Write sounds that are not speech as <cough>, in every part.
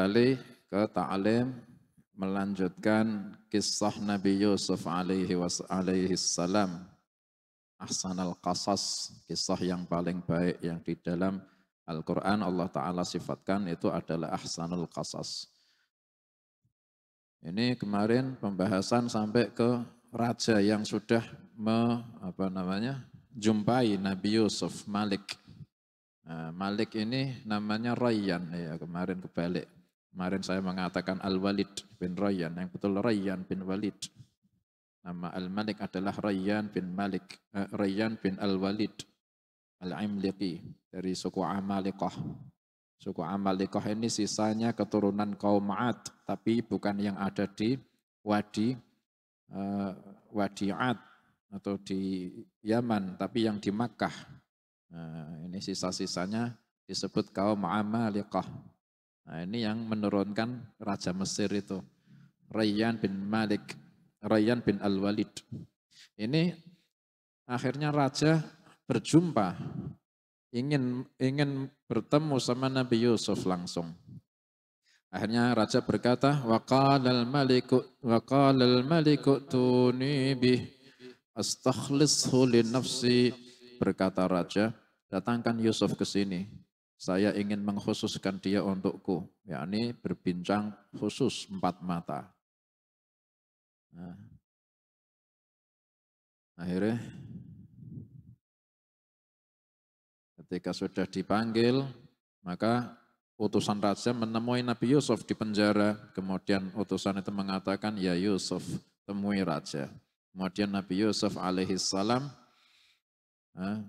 kembali ke ta'lim melanjutkan kisah Nabi Yusuf alaihi wasallam ahsanal qasas kisah yang paling baik yang di dalam Al-Qur'an Allah taala sifatkan itu adalah ahsanul qasas. Ini kemarin pembahasan sampai ke raja yang sudah me, apa namanya? jumpai Nabi Yusuf Malik. Nah, Malik ini namanya Rayyan ya kemarin kebalik. Kemarin saya mengatakan Al-Walid bin Rayyan, yang betul Rayyan bin Walid. Nama Al-Malik adalah Rayyan bin Malik, eh, Rayyan bin Al-Walid Al-Imliqi dari suku Amalikah. Suku Amalikah ini sisanya keturunan kaum Ma'at, tapi bukan yang ada di Wadi eh, Wadi Ad atau di Yaman, tapi yang di Makkah. Nah, ini sisa-sisanya disebut kaum Amalikah. Nah, ini yang menurunkan Raja Mesir itu. Rayyan bin Malik, Rayyan bin Al-Walid. Ini akhirnya raja berjumpa ingin ingin bertemu sama Nabi Yusuf langsung. Akhirnya raja berkata, "Wa al-maliku wa al-maliku tuni bi astakhlishu li nafsi." Berkata raja, "Datangkan Yusuf ke sini. Saya ingin mengkhususkan dia untukku, yakni berbincang khusus empat mata. Nah, akhirnya ketika sudah dipanggil, maka utusan raja menemui Nabi Yusuf di penjara. Kemudian utusan itu mengatakan, ya Yusuf, temui raja. Kemudian Nabi Yusuf alaihissalam salam nah,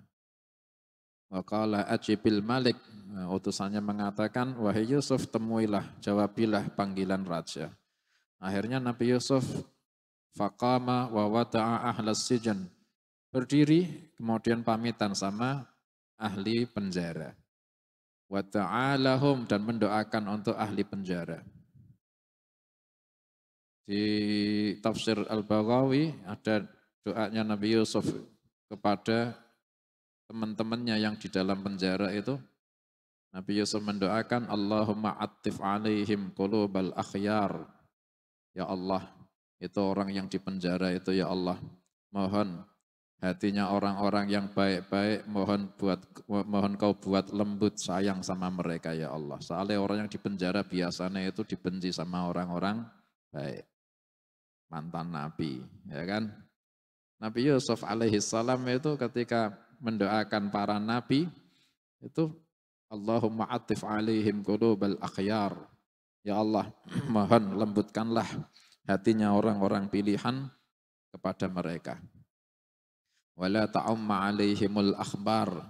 Waqala ajibil malik. Eh, utusannya mengatakan, wahai Yusuf temuilah, jawabilah panggilan raja. Akhirnya Nabi Yusuf faqama wa wata'a ahlas sijan. Berdiri, kemudian pamitan sama ahli penjara. Wa ta'alahum dan mendoakan untuk ahli penjara. Di tafsir Al-Baghawi ada doanya Nabi Yusuf kepada teman-temannya yang di dalam penjara itu Nabi Yusuf mendoakan Allahumma attif alaihim qulubal akhyar ya Allah itu orang yang di penjara itu ya Allah mohon hatinya orang-orang yang baik-baik mohon buat mohon kau buat lembut sayang sama mereka ya Allah soalnya orang yang di penjara biasanya itu dibenci sama orang-orang baik mantan nabi ya kan Nabi Yusuf alaihissalam itu ketika mendoakan para nabi itu Allahumma atif alaihim qulubal akhyar. Ya Allah, <clears throat> mohon lembutkanlah hatinya orang-orang pilihan kepada mereka. Wala ta'umma alaihimul akhbar.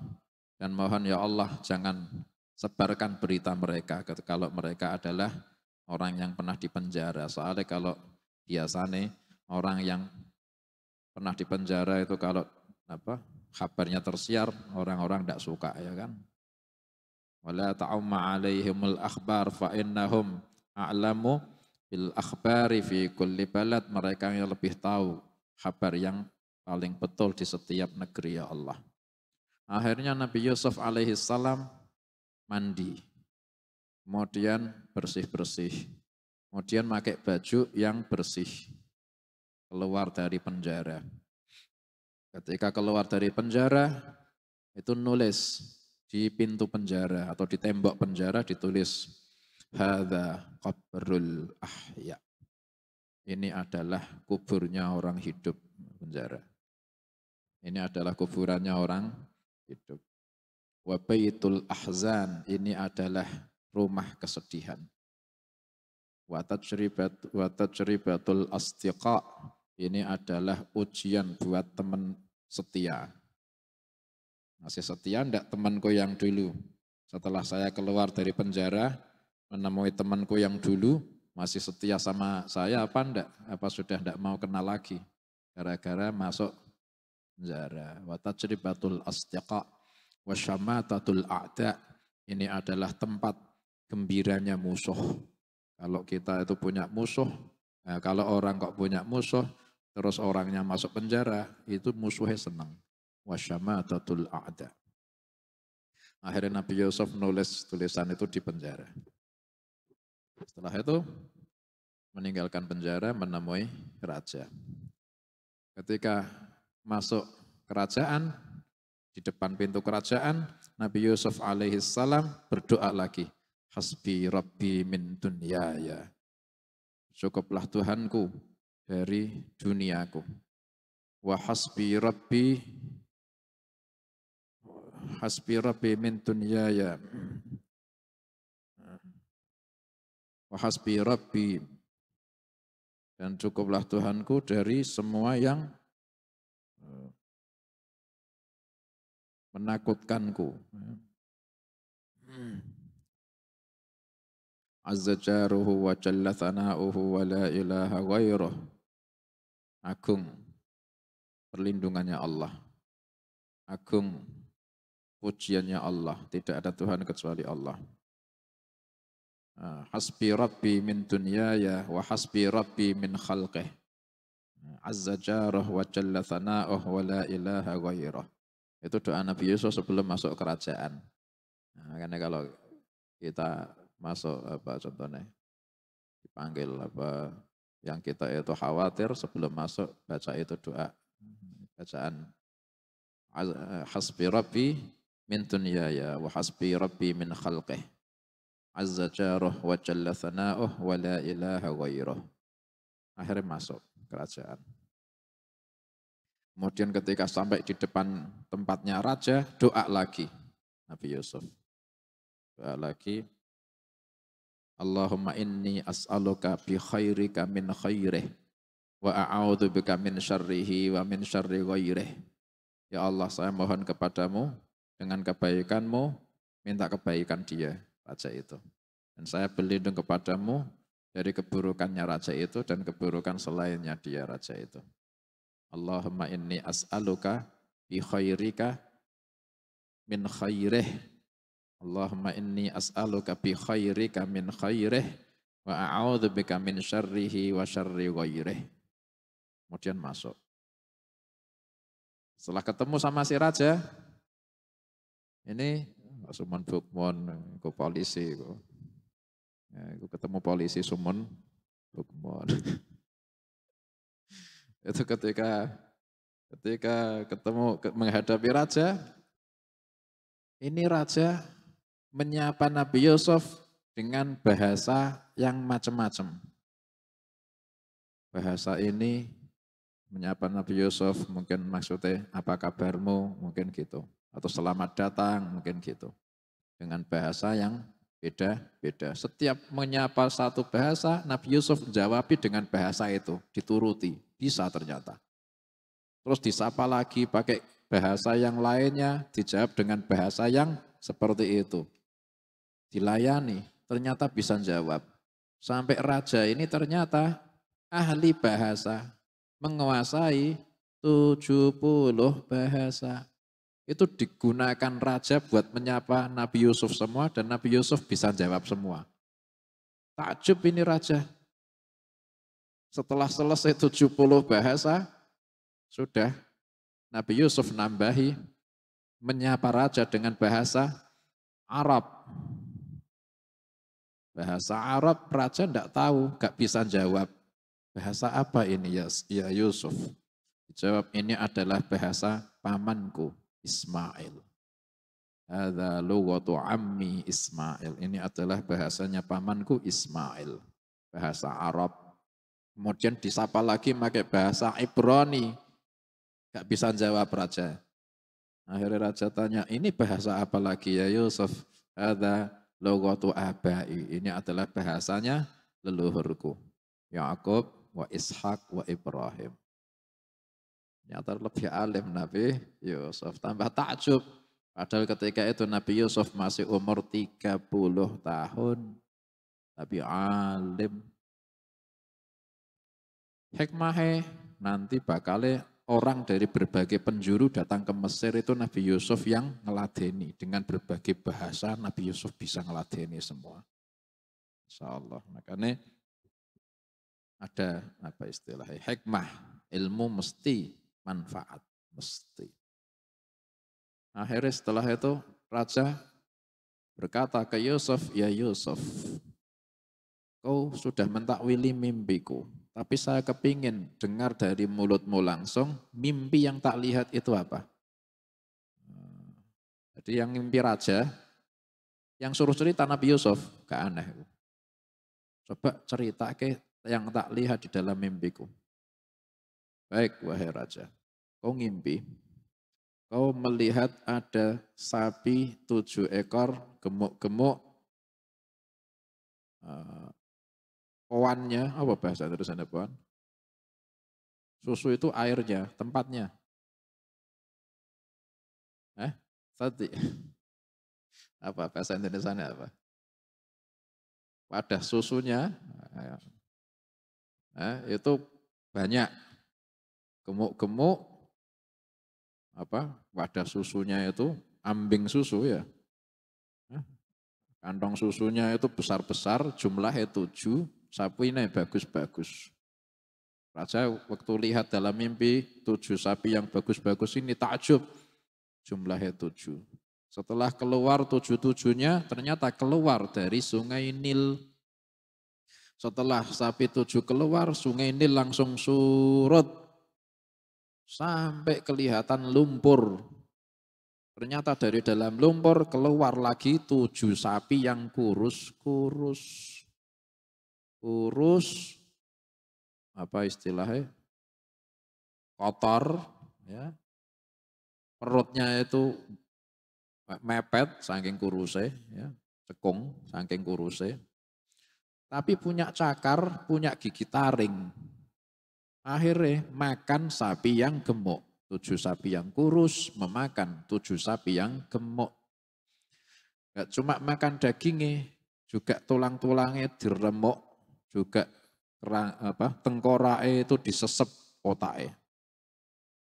Dan mohon ya Allah jangan sebarkan berita mereka kalau mereka adalah orang yang pernah dipenjara. Soalnya kalau biasanya orang yang pernah dipenjara itu kalau apa Kabarnya tersiar, orang-orang tidak suka ya kan. Wala ta'umma alaihimul akhbar fa innahum a'lamu bil akhbari fi kulli balad. Mereka yang lebih tahu kabar yang paling betul di setiap negeri ya Allah. Akhirnya Nabi Yusuf alaihi salam mandi. Kemudian bersih-bersih. Kemudian pakai baju yang bersih. Keluar dari penjara. Ketika keluar dari penjara, itu nulis di pintu penjara atau di tembok penjara ditulis hada qabrul ahya. Ini adalah kuburnya orang hidup penjara. Ini adalah kuburannya orang hidup. Wabaitul ahzan ini adalah rumah kesedihan. Wa tajribat astiqa ini adalah ujian buat teman setia. Masih setia enggak temanku yang dulu? Setelah saya keluar dari penjara, menemui temanku yang dulu, masih setia sama saya apa enggak? Apa sudah enggak mau kenal lagi? Gara-gara masuk penjara. Wa tajribatul asdiqa wa syamatatul a'da. Ini adalah tempat gembiranya musuh. Kalau kita itu punya musuh, nah kalau orang kok punya musuh, terus orangnya masuk penjara, itu musuhnya senang. Wasyamatatul a'da. Akhirnya Nabi Yusuf nulis tulisan itu di penjara. Setelah itu meninggalkan penjara menemui raja. Ketika masuk kerajaan, di depan pintu kerajaan, Nabi Yusuf alaihissalam berdoa lagi. Hasbi Rabbi min dunyaya. Cukuplah Tuhanku dari duniaku. Wa hasbi rabbi hasbi rabbi min dunyaya. Wa hasbi rabbi dan cukuplah Tuhanku dari semua yang eh, menakutkanku. Azza jaruhu wa jalla thana'uhu wa la ilaha ghairuh. Agung perlindungannya Allah. Agung pujiannya Allah. Tidak ada Tuhan kecuali Allah. Ah, hasbi Rabbi min dunyaya wa hasbi Rabbi min khalqih. Ah, azza jarah wa jalla thana'uh wa la ilaha ghairah. Itu doa Nabi Yusuf sebelum masuk kerajaan. Nah, karena kalau kita masuk apa contohnya dipanggil apa yang kita itu khawatir sebelum masuk baca itu doa bacaan hasbi rabbi min dunyaya wa hasbi rabbi min khalqih azza jaruh wa jalla thana'uh wa la ilaha ghairuh akhirnya masuk kerajaan kemudian ketika sampai di depan tempatnya raja doa lagi Nabi Yusuf doa lagi Allahumma inni as'aluka bi khairika min khairih wa a'udzu bika min syarrihi wa min syarri ghairih. Ya Allah, saya mohon kepadamu dengan kebaikanmu minta kebaikan dia, raja itu. Dan saya berlindung kepadamu dari keburukannya raja itu dan keburukan selainnya dia raja itu. Allahumma inni as'aluka bi khairika min khairih Allahumma inni as'aluka bi khairika min khairih wa a'udzu bika min syarrihi wa syarri ghairih. Kemudian masuk. Setelah ketemu sama si raja, ini sumun bukmun, ke polisi, ku. Ya, ku ketemu polisi sumun bukmun. <laughs> Itu ketika ketika ketemu menghadapi raja, ini raja menyapa Nabi Yusuf dengan bahasa yang macam-macam. Bahasa ini menyapa Nabi Yusuf mungkin maksudnya apa kabarmu mungkin gitu atau selamat datang mungkin gitu dengan bahasa yang beda-beda. Setiap menyapa satu bahasa, Nabi Yusuf menjawabi dengan bahasa itu, dituruti, bisa ternyata. Terus disapa lagi pakai bahasa yang lainnya, dijawab dengan bahasa yang seperti itu dilayani, ternyata bisa jawab. Sampai raja ini ternyata ahli bahasa, menguasai 70 bahasa. Itu digunakan raja buat menyapa Nabi Yusuf semua dan Nabi Yusuf bisa jawab semua. Takjub ini raja. Setelah selesai 70 bahasa, sudah Nabi Yusuf nambahi menyapa raja dengan bahasa Arab. Bahasa Arab raja tidak tahu, gak bisa jawab. Bahasa apa ini ya, ya Yusuf? Jawab ini adalah bahasa pamanku Ismail. Ada lughatu ammi Ismail. Ini adalah bahasanya pamanku Ismail. Bahasa Arab. Kemudian disapa lagi pakai bahasa Ibrani. Gak bisa jawab raja. Akhirnya raja tanya, ini bahasa apa lagi ya Yusuf? Ada Logotu abai. Ini adalah bahasanya leluhurku. Yaakob wa Ishak wa Ibrahim. Nyata lebih alim Nabi Yusuf. Tambah takjub. Padahal ketika itu Nabi Yusuf masih umur 30 tahun. Tapi alim. Hikmahnya nanti bakal orang dari berbagai penjuru datang ke Mesir itu Nabi Yusuf yang ngeladeni. Dengan berbagai bahasa Nabi Yusuf bisa ngeladeni semua. Insya Allah. Makanya ada apa istilahnya hikmah ilmu mesti manfaat mesti akhirnya setelah itu raja berkata ke Yusuf ya Yusuf kau sudah mentakwili mimpiku tapi saya kepingin dengar dari mulutmu langsung, mimpi yang tak lihat itu apa? Eh, jadi yang mimpi raja, yang suruh cerita Nabi Yusuf, gak aneh. Coba cerita ke yang tak lihat di dalam mimpiku. Baik, wahai raja, kau ngimpi, kau melihat ada sapi tujuh ekor gemuk-gemuk eh, Poannya, apa bahasa tulisannya poan? Susu itu airnya, tempatnya. Eh? Tadi. <laughs> Apa bahasa Indonesia apa? Wadah susunya eh, itu banyak. Gemuk-gemuk apa wadah susunya itu ambing susu ya. Eh, kantong susunya itu besar-besar, jumlahnya tujuh, sapi ini bagus-bagus. Raja waktu lihat dalam mimpi tujuh sapi yang bagus-bagus ini takjub. Jumlahnya tujuh. Setelah keluar tujuh-tujuhnya ternyata keluar dari sungai Nil. Setelah sapi tujuh keluar sungai Nil langsung surut. Sampai kelihatan lumpur. Ternyata dari dalam lumpur keluar lagi tujuh sapi yang kurus-kurus kurus apa istilahnya kotor ya perutnya itu mepet saking kurusnya ya cekung saking kurusnya tapi punya cakar punya gigi taring akhirnya makan sapi yang gemuk tujuh sapi yang kurus memakan tujuh sapi yang gemuk Gak cuma makan dagingnya, juga tulang-tulangnya diremuk juga apa, tengkorae itu disesep otaknya.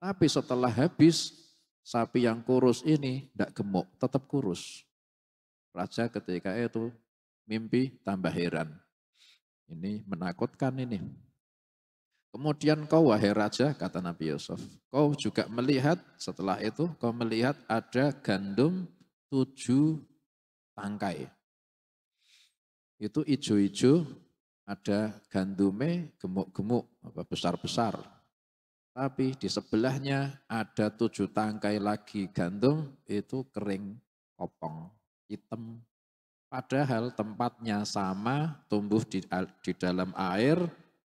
Tapi setelah habis, sapi yang kurus ini tidak gemuk, tetap kurus. Raja ketika itu mimpi tambah heran. Ini menakutkan ini. Kemudian kau wahai raja, kata Nabi Yusuf, kau juga melihat setelah itu, kau melihat ada gandum tujuh tangkai. Itu ijo-ijo ada gandume gemuk-gemuk, apa besar-besar. Tapi di sebelahnya ada tujuh tangkai lagi gandum, itu kering, kopong, hitam. Padahal tempatnya sama, tumbuh di, di dalam air,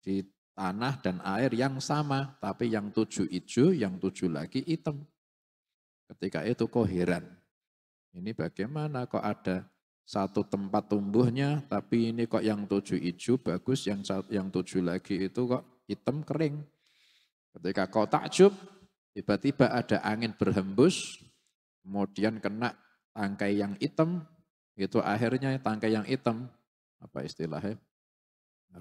di tanah dan air yang sama. Tapi yang tujuh hijau, yang tujuh lagi hitam. Ketika itu koheran. Ini bagaimana kok ada satu tempat tumbuhnya, tapi ini kok yang tujuh hijau bagus, yang yang tujuh lagi itu kok hitam kering. Ketika kau takjub, tiba-tiba ada angin berhembus, kemudian kena tangkai yang hitam, itu akhirnya tangkai yang hitam, apa istilahnya,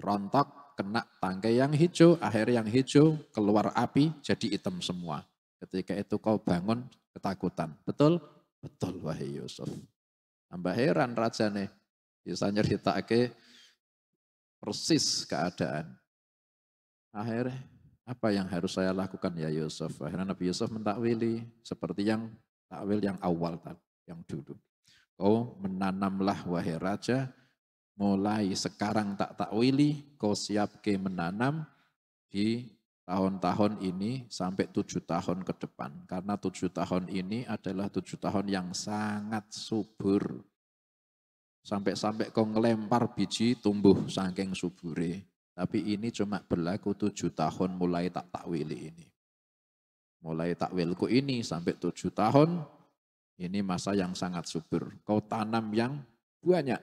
rontok, kena tangkai yang hijau, akhir yang hijau, keluar api, jadi hitam semua. Ketika itu kau bangun ketakutan. Betul? Betul, wahai Yusuf. Tambah heran raja nih, Bisa ke persis keadaan. Akhirnya apa yang harus saya lakukan ya Yusuf? Akhirnya Nabi Yusuf mentakwili seperti yang takwil yang awal tadi, yang dulu. Kau oh, menanamlah wahai raja, mulai sekarang tak takwili, kau siap ke menanam di tahun-tahun ini sampai tujuh tahun ke depan. Karena tujuh tahun ini adalah tujuh tahun yang sangat subur. Sampai-sampai kau ngelempar biji tumbuh saking subure. Tapi ini cuma berlaku tujuh tahun mulai tak takwili ini. Mulai takwilku ini sampai tujuh tahun, ini masa yang sangat subur. Kau tanam yang banyak.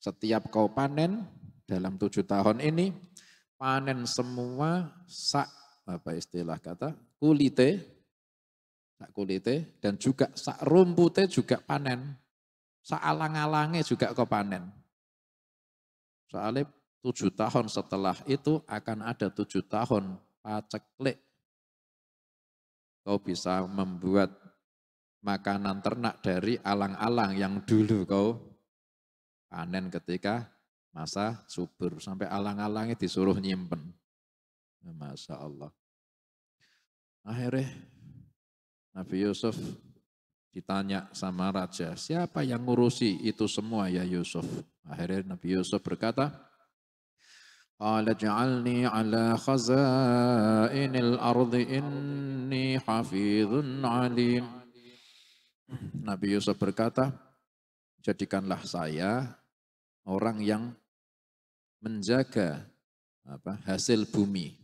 Setiap kau panen dalam tujuh tahun ini, panen semua sak apa istilah kata kulite sak kulite dan juga sak rumputnya juga panen sak alang-alangnya juga kau panen soalnya tujuh tahun setelah itu akan ada tujuh tahun paceklik kau bisa membuat makanan ternak dari alang-alang yang dulu kau panen ketika masa subur sampai alang-alangnya disuruh nyimpen. Ya, Masya Allah. Akhirnya Nabi Yusuf ditanya sama raja, siapa yang ngurusi itu semua ya Yusuf? Akhirnya Nabi Yusuf berkata, Qala ja'alni ala khazainil ardi inni hafidhun alim. Nabi Yusuf berkata, jadikanlah saya orang yang menjaga apa, hasil bumi.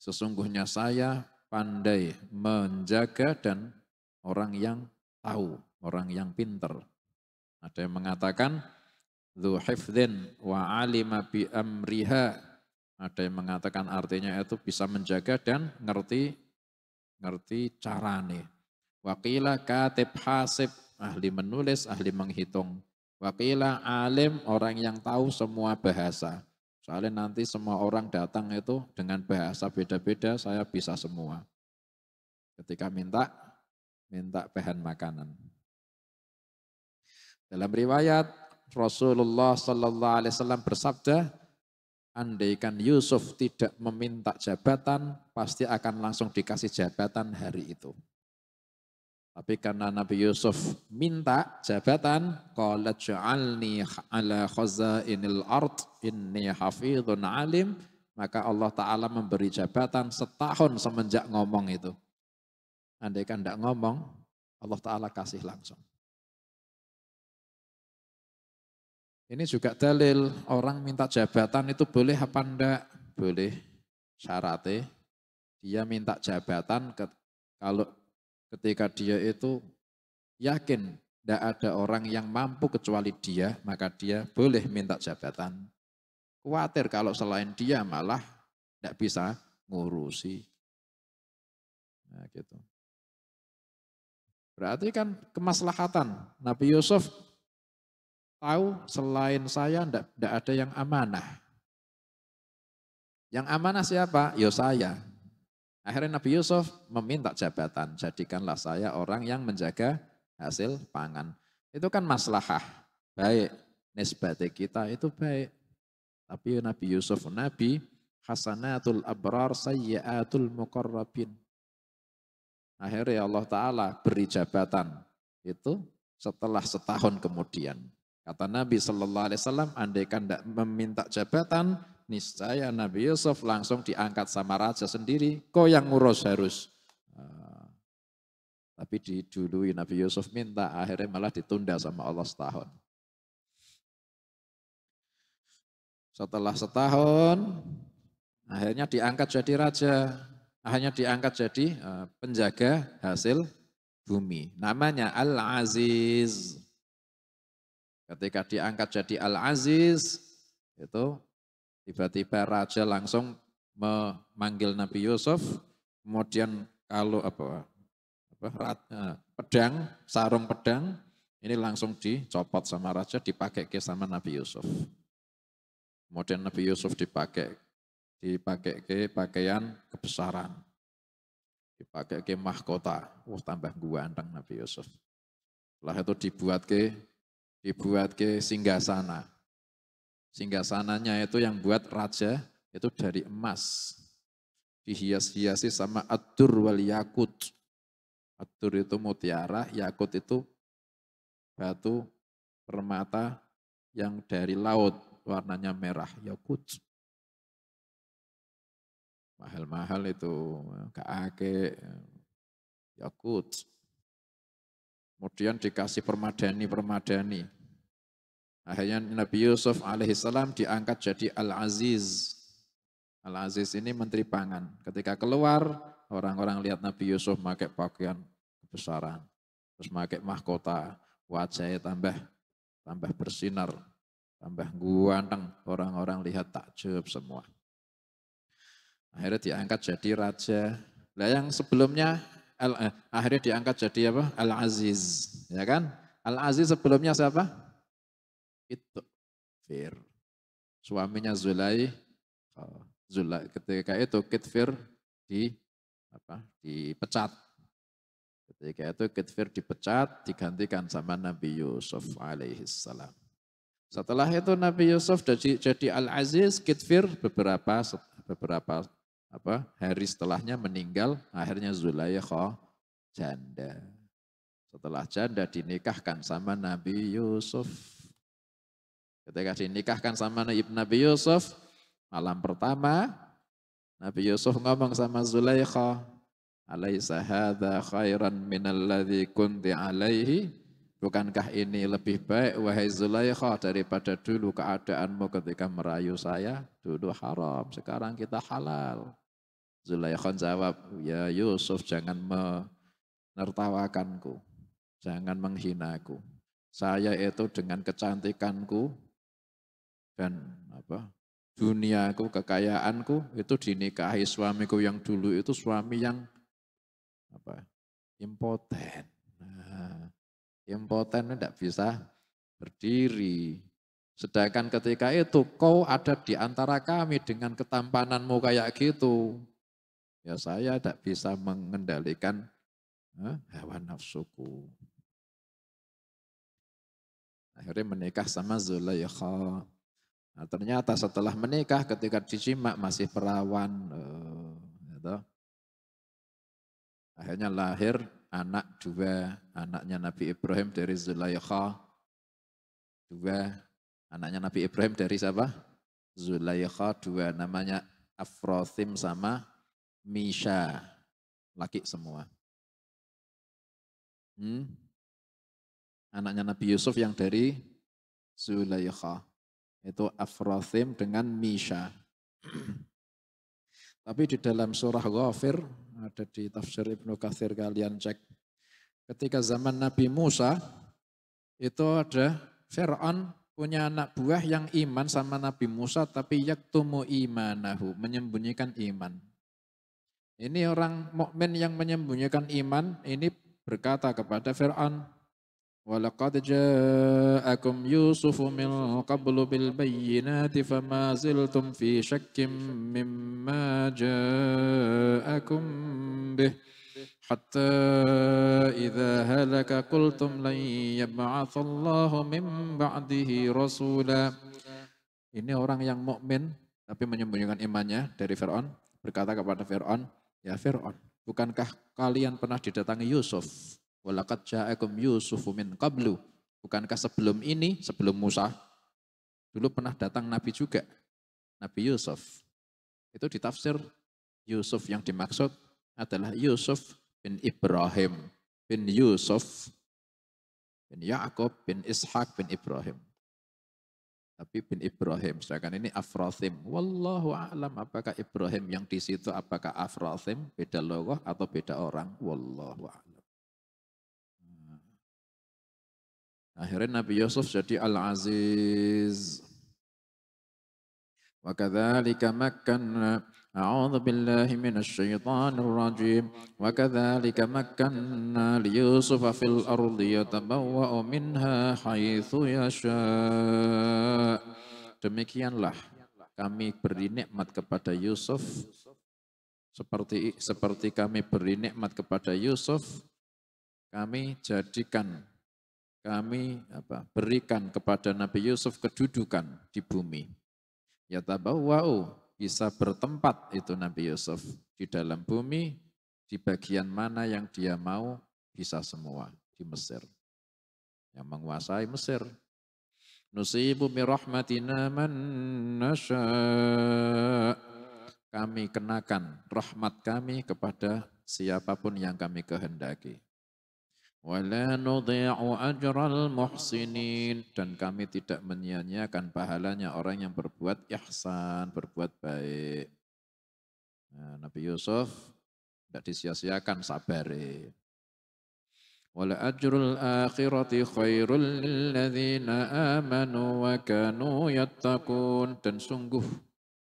Sesungguhnya saya pandai menjaga dan orang yang tahu, orang yang pinter. Ada yang mengatakan, Zuhifdin wa alima bi amriha. Ada yang mengatakan artinya itu bisa menjaga dan ngerti ngerti carane. Wakilah katib hasib, ahli menulis, ahli menghitung. Wakilah alim orang yang tahu semua bahasa. Soalnya nanti semua orang datang itu dengan bahasa beda-beda saya bisa semua. Ketika minta, minta bahan makanan. Dalam riwayat Rasulullah Sallallahu Alaihi Wasallam bersabda, andaikan Yusuf tidak meminta jabatan, pasti akan langsung dikasih jabatan hari itu. Tapi karena Nabi Yusuf minta jabatan, qala ja'alni ala khazainil ard inni hafidhun alim, maka Allah Ta'ala memberi jabatan setahun semenjak ngomong itu. Andai kan tidak ngomong, Allah Ta'ala kasih langsung. Ini juga dalil orang minta jabatan itu boleh apa enggak? Boleh. Syaratnya dia minta jabatan ke, kalau Ketika dia itu yakin tidak ada orang yang mampu kecuali dia, maka dia boleh minta jabatan. Khawatir kalau selain dia malah tidak bisa ngurusi. Nah, gitu. Berarti kan kemaslahatan. Nabi Yusuf tahu selain saya tidak ada yang amanah. Yang amanah siapa? Yo ya saya. Akhirnya Nabi Yusuf meminta jabatan, jadikanlah saya orang yang menjaga hasil pangan. Itu kan maslahah, baik nisbati kita itu baik. Tapi Nabi Yusuf, Nabi hasanatul abrar Sayyiatul muqarrabin. Akhirnya ya Allah Ta'ala beri jabatan itu setelah setahun kemudian. Kata Nabi Shallallahu Alaihi Wasallam, andaikan tidak meminta jabatan, Niscaya Nabi Yusuf langsung diangkat sama raja sendiri. Kau yang ngurus harus. Ah. tapi didului Nabi Yusuf minta, akhirnya malah ditunda sama Allah setahun. Setelah setahun, akhirnya diangkat jadi raja. Akhirnya diangkat jadi eh, penjaga hasil bumi. Namanya Al-Aziz. Ketika diangkat jadi Al-Aziz, itu Tiba-tiba raja langsung memanggil Nabi Yusuf, kemudian kalau apa, apa eh, pedang, sarung pedang, ini langsung dicopot sama raja, dipakai ke sama Nabi Yusuf. Kemudian Nabi Yusuf dipakai, dipakai ke pakaian kebesaran, dipakai ke mahkota, wah tambah guandang Nabi Yusuf. Setelah itu dibuat ke, dibuat ke singgah sana, sehingga sananya itu yang buat raja itu dari emas. Dihias-hiasi sama atur wal yakut. Atur itu mutiara, yakut itu batu permata yang dari laut warnanya merah yakut. Mahal-mahal itu kaake yakut. Kemudian dikasih permadani-permadani. Akhirnya Nabi Yusuf alaihissalam diangkat jadi Al-Aziz. Al-Aziz ini menteri pangan. Ketika keluar, orang-orang lihat Nabi Yusuf pakai pakaian kebesaran. Terus pakai mahkota, wajahnya tambah tambah bersinar, tambah guanteng. Orang-orang lihat takjub semua. Akhirnya diangkat jadi raja. Nah yang sebelumnya eh, akhirnya diangkat jadi apa? Al-Aziz, ya kan? Al-Aziz sebelumnya siapa? itu Fir. Suaminya Zulai eh, Zulai ketika itu Kitfir di apa? dipecat. Ketika itu Kitfir dipecat digantikan sama Nabi Yusuf alaihissalam Setelah itu Nabi Yusuf jadi, jadi Al-Aziz, Kitfir beberapa beberapa apa hari setelahnya meninggal, akhirnya Zulaikha janda. Setelah janda dinikahkan sama Nabi Yusuf. Ketika dinikahkan sama Nabi Yusuf, malam pertama Nabi Yusuf ngomong sama Zulaikha, Alaysa hadha khairan minalladhi kunti alaihi?" Bukankah ini lebih baik wahai Zulaikha daripada dulu keadaanmu ketika merayu saya? Dulu haram, sekarang kita halal. Zulaikha jawab, "Ya Yusuf, jangan menertawakanku. Jangan menghinaku. Saya itu dengan kecantikanku dan apa duniaku, kekayaanku itu dinikahi suamiku yang dulu itu suami yang apa impoten. Nah, impoten tidak bisa berdiri. Sedangkan ketika itu kau ada di antara kami dengan ketampananmu kayak gitu. Ya saya tidak bisa mengendalikan eh, nafsu nafsuku. Akhirnya menikah sama Zulaikha. Nah, ternyata setelah menikah ketika dicimak masih perawan. Eh, gitu. Akhirnya lahir anak dua, anaknya Nabi Ibrahim dari Zulaikha. Dua, anaknya Nabi Ibrahim dari siapa? Zulaikha dua, namanya Afrothim sama Misha. Laki semua. Hmm? Anaknya Nabi Yusuf yang dari Zulaikha. Itu Afrothim dengan Misha. Tapi di dalam surah Ghafir, ada di tafsir Ibnu Kathir kalian cek. Ketika zaman Nabi Musa, itu ada Fir'aun punya anak buah yang iman sama Nabi Musa tapi yaktumu imanahu, menyembunyikan iman. Ini orang mukmin yang menyembunyikan iman, ini berkata kepada Fir'aun, ولقد جاءكم يوسف من قبل بالبينات فما زلتم في شك مما جاءكم به حتى إذا هلك قلتم لن يبعث الله من بعده رسولا Ini orang yang mukmin tapi menyembunyikan imannya dari Fir'aun berkata kepada Fir'aun, ya Fir'aun, bukankah kalian pernah didatangi Yusuf Walakat ja'akum Yusufu min qablu. Bukankah sebelum ini, sebelum Musa, dulu pernah datang Nabi juga. Nabi Yusuf. Itu ditafsir Yusuf yang dimaksud adalah Yusuf bin Ibrahim bin Yusuf bin Yaakob bin Ishak bin Ibrahim. Tapi bin Ibrahim, sedangkan ini Afrothim, Wallahu a'lam apakah Ibrahim yang di situ apakah Afrothim beda logoh atau beda orang? Wallahu a'lam. Akhirnya Nabi Yusuf jadi Al-Aziz. Wa kathalika makkanna أعوذ بالله rajim. Wa الرجيم makkanna li Yusuf fil ardi يتبوأ minha, حيث يشاء Demikianlah kami beri nikmat kepada Yusuf seperti seperti kami beri nikmat kepada Yusuf kami jadikan kami apa, berikan kepada Nabi Yusuf kedudukan di bumi. Ya wow, bisa bertempat itu Nabi Yusuf di dalam bumi, di bagian mana yang dia mau, bisa semua di Mesir. Yang menguasai Mesir. Nusibu mirahmatina man nasya' Kami kenakan rahmat kami kepada siapapun yang kami kehendaki dan kami tidak menyia-nyiakan pahalanya orang yang berbuat ihsan, berbuat baik. Nah, Nabi Yusuf tidak disia-siakan sabar. ajrul akhirati khairul lilladzina amanu wa kanu yattaqun dan sungguh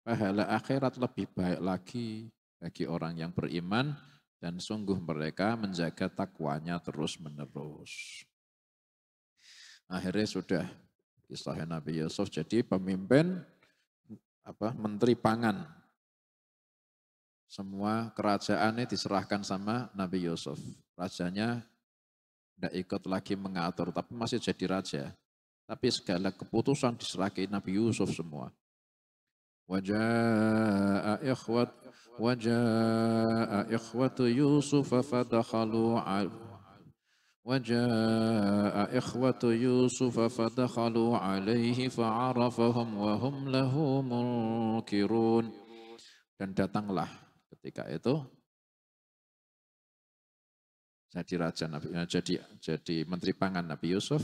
pahala akhirat lebih baik lagi bagi orang yang beriman dan sungguh mereka menjaga takwanya terus-menerus. Akhirnya sudah istilahnya Nabi Yusuf jadi pemimpin apa menteri pangan. Semua kerajaannya diserahkan sama Nabi Yusuf. Rajanya tidak ikut lagi mengatur, tapi masih jadi raja. Tapi segala keputusan diserahkan Nabi Yusuf semua. Wajah ikhwat وجاء إخوة يوسف فدخلوا وجاء إخوة يوسف فدخلوا عليه فعرفهم وهم له منكرون dan datanglah ketika itu jadi raja Nabi eh, jadi jadi menteri pangan Nabi Yusuf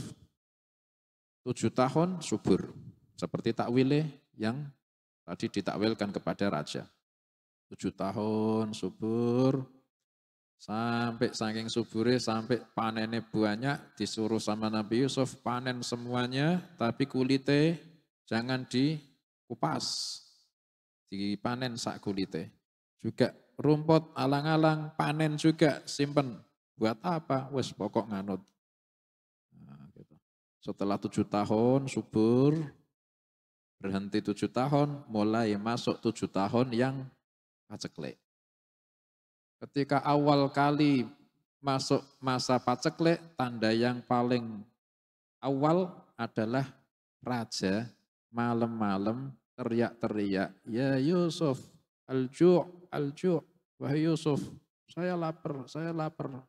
tujuh tahun subur seperti takwile yang tadi ditakwilkan kepada raja tujuh tahun subur sampai saking suburi sampai panennya banyak disuruh sama Nabi Yusuf panen semuanya tapi kulite jangan dikupas dipanen sak kulite juga rumput alang-alang panen juga simpen buat apa wes pokok nganut nah, gitu. setelah tujuh tahun subur berhenti tujuh tahun mulai masuk tujuh tahun yang paceklik. Ketika awal kali masuk masa paceklik, tanda yang paling awal adalah raja malam-malam teriak-teriak, "Ya Yusuf, al-ju', al wahai Yusuf, saya lapar, saya lapar."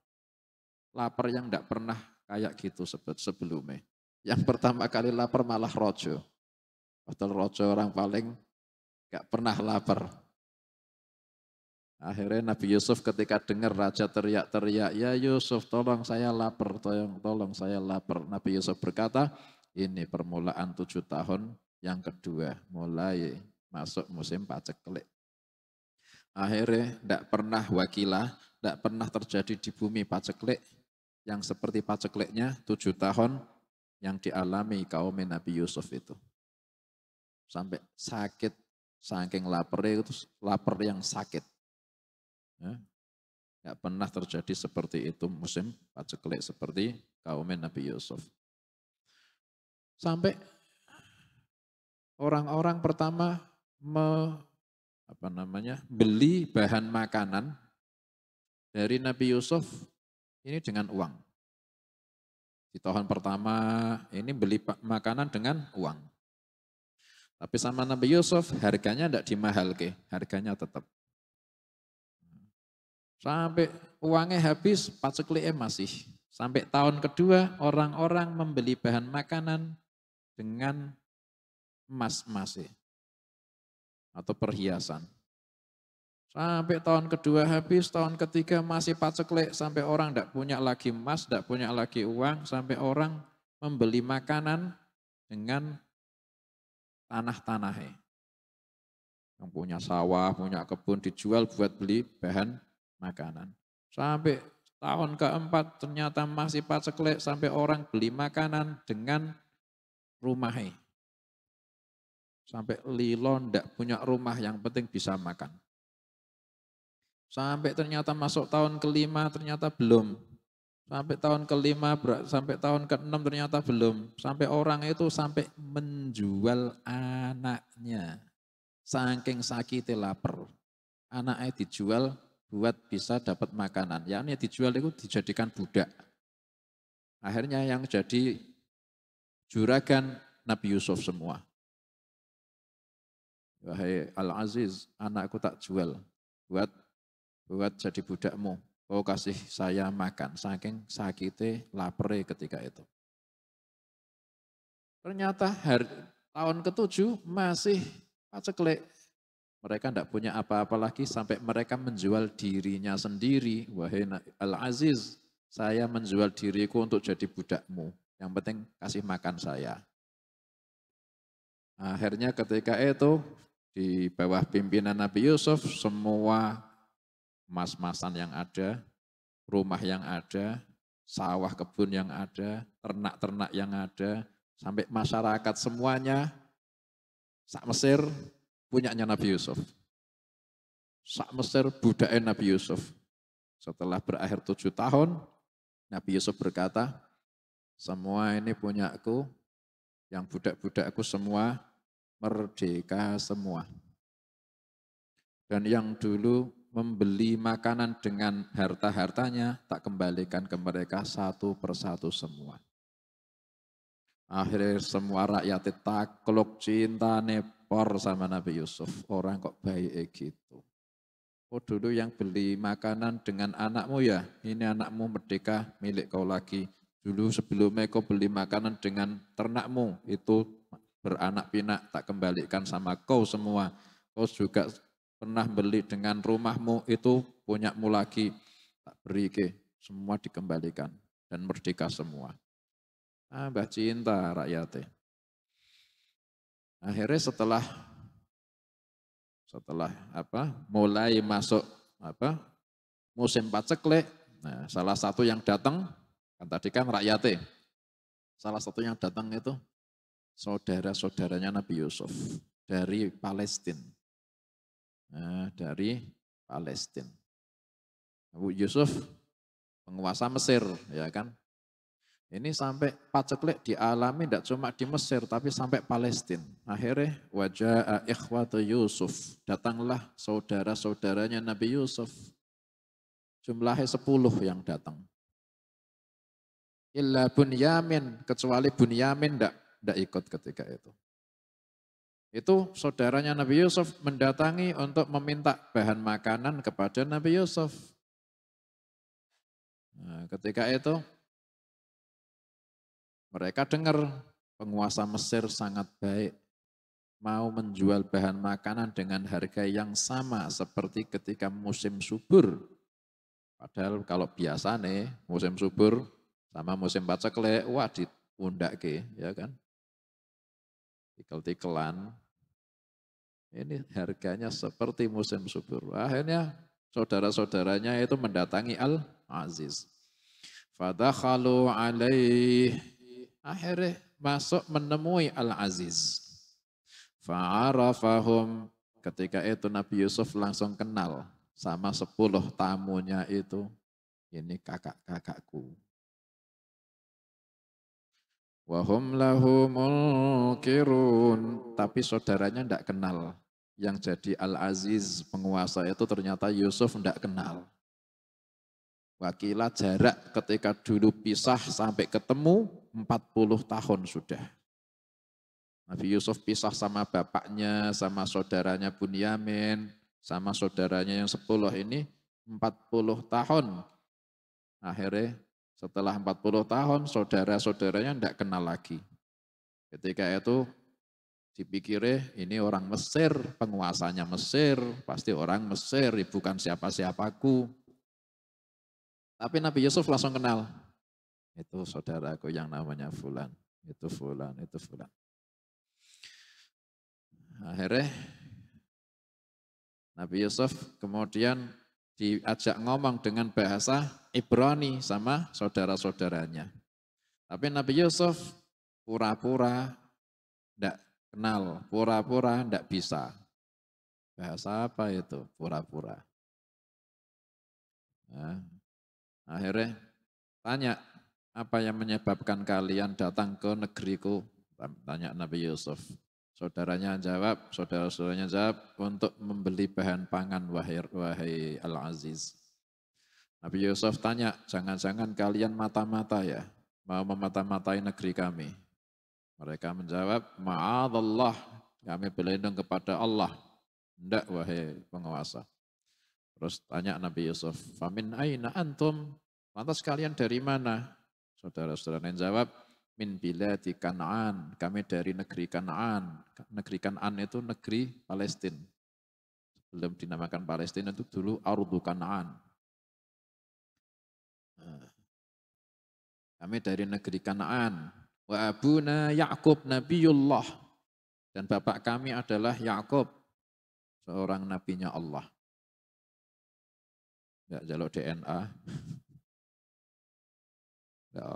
Lapar yang tidak pernah kayak gitu sebelumnya. Yang <laughs> pertama kali lapar malah rojo. Padahal rojo orang paling gak pernah lapar. Akhirnya Nabi Yusuf ketika dengar raja teriak-teriak, "Ya Yusuf, tolong saya lapar, tolong tolong saya lapar." Nabi Yusuf berkata, "Ini permulaan tujuh tahun yang kedua, mulai masuk musim paceklik." Akhirnya tidak pernah wakilah, tidak pernah terjadi di bumi paceklik yang seperti pacekliknya tujuh tahun yang dialami kaum Nabi Yusuf itu. Sampai sakit, saking lapar itu lapar yang sakit. Ya. pernah terjadi seperti itu musim paceklik seperti kaum Nabi Yusuf. Sampai orang-orang pertama me, apa namanya, beli bahan makanan dari Nabi Yusuf ini dengan uang. Di tahun pertama ini beli makanan dengan uang. Tapi sama Nabi Yusuf harganya tidak dimahalke, harganya tetap. Sampai uangnya habis, pacekliknya masih. Sampai tahun kedua, orang-orang membeli bahan makanan dengan emas masih. atau perhiasan. Sampai tahun kedua habis, tahun ketiga masih paceklik sampai orang tidak punya lagi emas, tidak punya lagi uang, sampai orang membeli makanan dengan tanah-tanahnya. Yang punya sawah, punya kebun dijual buat beli bahan makanan. Sampai tahun keempat ternyata masih paceklik sampai orang beli makanan dengan rumahnya. Sampai Lilo ndak punya rumah yang penting bisa makan. Sampai ternyata masuk tahun kelima ternyata belum. Sampai tahun kelima, sampai tahun keenam ternyata belum. Sampai orang itu sampai menjual anaknya. Saking sakit lapar. Anaknya dijual buat bisa dapat makanan. yang ini dijual itu dijadikan budak. Akhirnya yang jadi juragan Nabi Yusuf semua. Wahai Al-Aziz, anakku tak jual. Buat buat jadi budakmu. Kau oh, kasih saya makan. Saking sakitnya, lapre ketika itu. Ternyata hari, tahun ketujuh masih paceklik mereka tidak punya apa-apa lagi sampai mereka menjual dirinya sendiri. Wahai Al-Aziz, saya menjual diriku untuk jadi budakmu. Yang penting kasih makan saya. Akhirnya ketika itu di bawah pimpinan Nabi Yusuf semua mas-masan yang ada, rumah yang ada, sawah kebun yang ada, ternak-ternak yang ada, sampai masyarakat semuanya sak Mesir punyanya Nabi Yusuf. Sak Mesir budaknya Nabi Yusuf. Setelah berakhir tujuh tahun, Nabi Yusuf berkata, semua ini punyaku, yang budak-budakku semua merdeka semua. Dan yang dulu membeli makanan dengan harta-hartanya, tak kembalikan ke mereka satu persatu semua. Akhirnya semua rakyat takluk cinta lapor sama Nabi Yusuf. Orang kok baik gitu. Oh dulu yang beli makanan dengan anakmu ya, ini anakmu merdeka milik kau lagi. Dulu sebelumnya kau beli makanan dengan ternakmu, itu beranak pinak tak kembalikan sama kau semua. Kau juga pernah beli dengan rumahmu, itu punyamu lagi. Tak beri ke, semua dikembalikan dan merdeka semua. Tambah ah, cinta rakyatnya. Akhirnya setelah setelah apa mulai masuk apa musim paceklik, nah salah satu yang datang kan tadi kan rakyat, ya, Salah satu yang datang itu saudara-saudaranya Nabi Yusuf dari Palestina. Nah, dari Palestina. Abu Yusuf penguasa Mesir, ya kan? Ini sampai paceklik dialami tidak cuma di Mesir tapi sampai Palestina. Akhirnya wajah ikhwatu Yusuf. Datanglah saudara-saudaranya Nabi Yusuf. Jumlahnya sepuluh yang datang. Illa Bunyamin, kecuali Bunyamin tidak tidak ikut ketika itu. Itu saudaranya Nabi Yusuf mendatangi untuk meminta bahan makanan kepada Nabi Yusuf. Nah, ketika itu mereka dengar penguasa Mesir sangat baik, mau menjual bahan makanan dengan harga yang sama seperti ketika musim subur. Padahal kalau biasa nih musim subur sama musim paceklik, wah diundak ke, ya kan? Tikel-tikelan. Ini harganya seperti musim subur. Akhirnya saudara-saudaranya itu mendatangi Al-Aziz. Fadakhalu alaih Akhirnya masuk menemui Al-Aziz. Fa'arafahum. Ketika itu Nabi Yusuf langsung kenal sama sepuluh tamunya itu. Ini kakak-kakakku. Wahum lahu mulkirun. Tapi saudaranya tidak kenal. Yang jadi Al-Aziz penguasa itu ternyata Yusuf tidak kenal. Wakilah jarak ketika dulu pisah sampai ketemu 40 tahun sudah. Nabi Yusuf pisah sama bapaknya, sama saudaranya Bunyamin, sama saudaranya yang 10 ini 40 tahun. Akhirnya setelah 40 tahun saudara-saudaranya tidak kenal lagi. Ketika itu dipikirnya ini orang Mesir, penguasanya Mesir, pasti orang Mesir, bukan siapa-siapaku. Tapi Nabi Yusuf langsung kenal. Itu saudaraku yang namanya Fulan. Itu Fulan, itu Fulan. Akhirnya Nabi Yusuf kemudian diajak ngomong dengan bahasa Ibrani sama saudara-saudaranya. Tapi Nabi Yusuf pura-pura tidak kenal, pura-pura tidak bisa. Bahasa apa itu? Pura-pura. Nah, Akhirnya tanya, apa yang menyebabkan kalian datang ke negeriku? Tanya Nabi Yusuf. Saudaranya jawab, saudara-saudaranya jawab, untuk membeli bahan pangan wahai, wahai Al-Aziz. Nabi Yusuf tanya, jangan-jangan kalian mata-mata ya, mau memata-matai negeri kami. Mereka menjawab, ma'adallah, kami berlindung kepada Allah. Tidak, wahai penguasa. Terus tanya Nabi Yusuf, Famin aina antum? Lantas kalian dari mana? Saudara-saudara yang jawab, Min di kan'an. Kami dari negeri kan'an. Negeri kan'an itu negeri Palestina. Sebelum dinamakan Palestina itu dulu Ardu kan'an. Nah, kami dari negeri kan'an. Wa abuna Ya'qub Nabiullah. Dan bapak kami adalah Ya'qub. Seorang nabinya Allah. Enggak jaluk DNA. <laughs> Ya.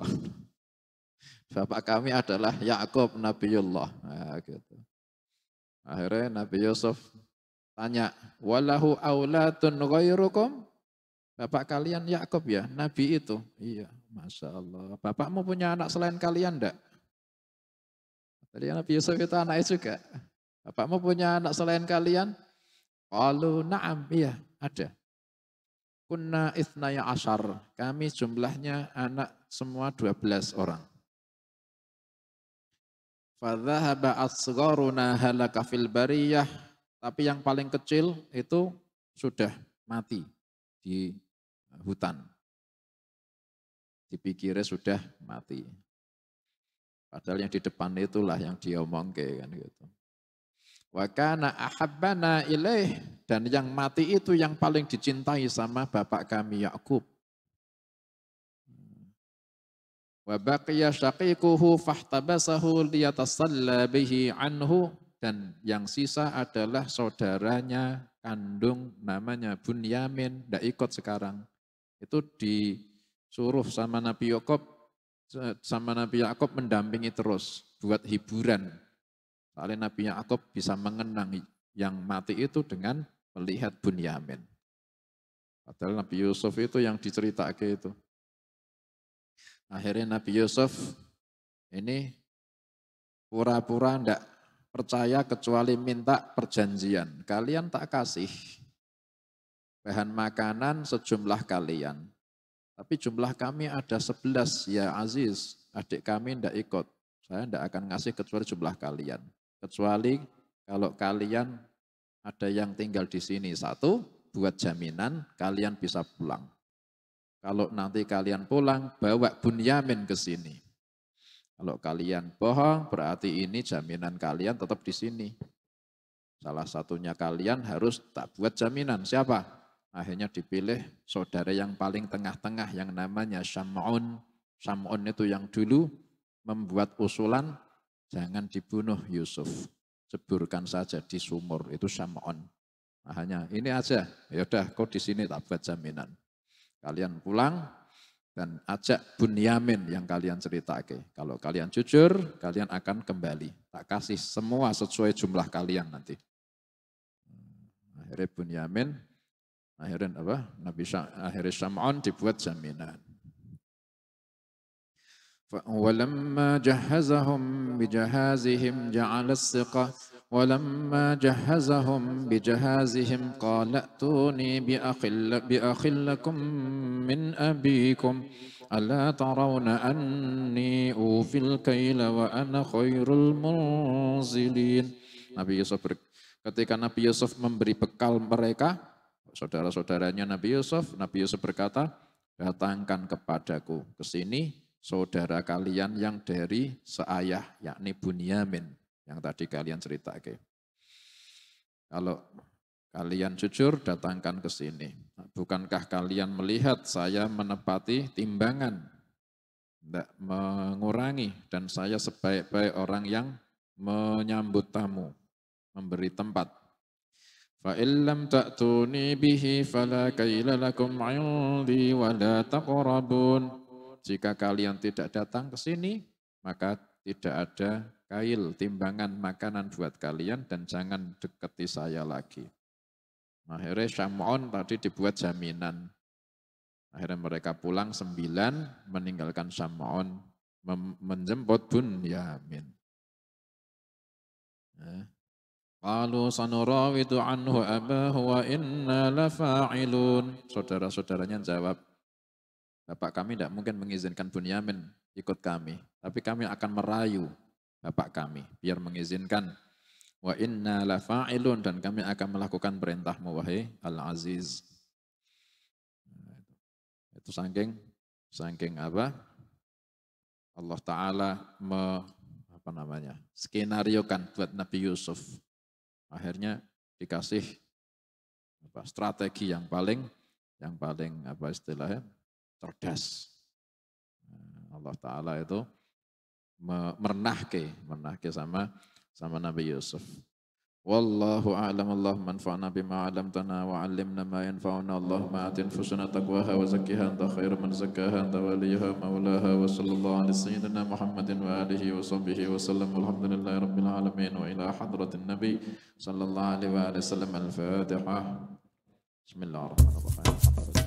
Bapak kami adalah Yakub Nabiullah. Nah, gitu. Akhirnya Nabi Yusuf tanya, "Walahu aulatun ghairukum?" Bapak kalian Yakub ya, nabi itu. Iya, Masya Allah. Bapakmu punya anak selain kalian enggak? Tadi Nabi Yusuf itu anaknya juga. Bapakmu punya anak selain kalian? Kalau na'am, iya ada. Kunna isnaya ashar. Kami jumlahnya anak semua 12 orang. Fadhahaba asgharuna halaka fil bariyah. Tapi yang paling kecil itu sudah mati di hutan. Dipikirnya sudah mati. Padahal yang di depan itulah yang dia omong kan gitu. Wa kana ahabbana ilaih. Dan yang mati itu yang paling dicintai sama bapak kami Yakub. Wa baqiya syaqiquhu fahtabasahu liyatasalla anhu. Dan yang sisa adalah saudaranya kandung namanya Bunyamin. Tidak ikut sekarang. Itu disuruh sama Nabi Yakub sama Nabi Yakub mendampingi terus buat hiburan Lalu Nabi Yakub bisa mengenang yang mati itu dengan melihat Bunyamin. Padahal Nabi Yusuf itu yang diceritakan itu. Akhirnya Nabi Yusuf ini pura-pura tidak percaya kecuali minta perjanjian. Kalian tak kasih bahan makanan sejumlah kalian. Tapi jumlah kami ada sebelas ya Aziz, adik kami tidak ikut. Saya tidak akan ngasih kecuali jumlah kalian. Kecuali kalau kalian ada yang tinggal di sini satu, buat jaminan kalian bisa pulang. Kalau nanti kalian pulang, bawa Bunyamin ke sini. Kalau kalian bohong, berarti ini jaminan kalian tetap di sini. Salah satunya kalian harus tak buat jaminan. Siapa? Akhirnya dipilih saudara yang paling tengah-tengah yang namanya Sam'un. Sam'un itu yang dulu membuat usulan Jangan dibunuh Yusuf. Seburkan saja di sumur. Itu Sam'on. Nah, hanya ini aja. Ya udah kau di sini tak buat jaminan. Kalian pulang dan ajak Bunyamin yang kalian ceritake. Kalau kalian jujur, kalian akan kembali. Tak kasih semua sesuai jumlah kalian nanti. Akhirnya Bunyamin, akhirnya apa? Nabi akhirnya Sam'on dibuat jaminan. فَوَلَمَّا jahazahum. بجهازهم جعل السقة ولما جهزهم بجهازهم قال ائتوني بأخل بأخ لكم من أبيكم ألا ترون أني أوفي الكيل وأنا خير المنزلين Nabi Yusuf ber, ketika Nabi Yusuf memberi bekal mereka saudara-saudaranya Nabi Yusuf Nabi Yusuf berkata datangkan kepadaku ke sini saudara kalian yang dari seayah, yakni Bunyamin, yang tadi kalian cerita. Kalau kalian jujur, datangkan ke sini. Bukankah kalian melihat saya menepati timbangan, tidak mengurangi, dan saya sebaik-baik orang yang menyambut tamu, memberi tempat. Fa'illam ta'tuni bihi falakailalakum فَلَا كَيْلَ taqrabun. Jika kalian tidak datang ke sini, maka tidak ada kail, timbangan makanan buat kalian dan jangan deketi saya lagi. Akhirnya Syam'on tadi dibuat jaminan. Akhirnya mereka pulang sembilan, meninggalkan Syam'on, menjemput bun Yamin. Lalu ya. sanurawidu anhu abahu wa inna lafa'ilun. Saudara-saudaranya jawab, Bapak kami tidak mungkin mengizinkan Bunyamin ikut kami. Tapi kami akan merayu Bapak kami biar mengizinkan. Wa inna la dan kami akan melakukan perintahmu wahai Al-Aziz. Itu saking saking apa? Allah Ta'ala me, apa namanya, skenario kan buat Nabi Yusuf. Akhirnya dikasih apa, strategi yang paling yang paling apa istilahnya cerdas. Allah Ta'ala itu merenahke, merenahke sama sama Nabi Yusuf. Wallahu a'lam Allah manfa'na bima 'allamtana wa 'allimna ma yanfa'una Allahumma atin fusuna taqwaha wa zakkiha anta khairu man zakkaha anta waliyaha maulaha wa sallallahu ala sayyidina Muhammadin wa alihi wa sahbihi wa sallam alhamdulillahi rabbil alamin wa ila hadratin nabi sallallahu alaihi wa alihi wasallam al fatiha Bismillahirrahmanirrahim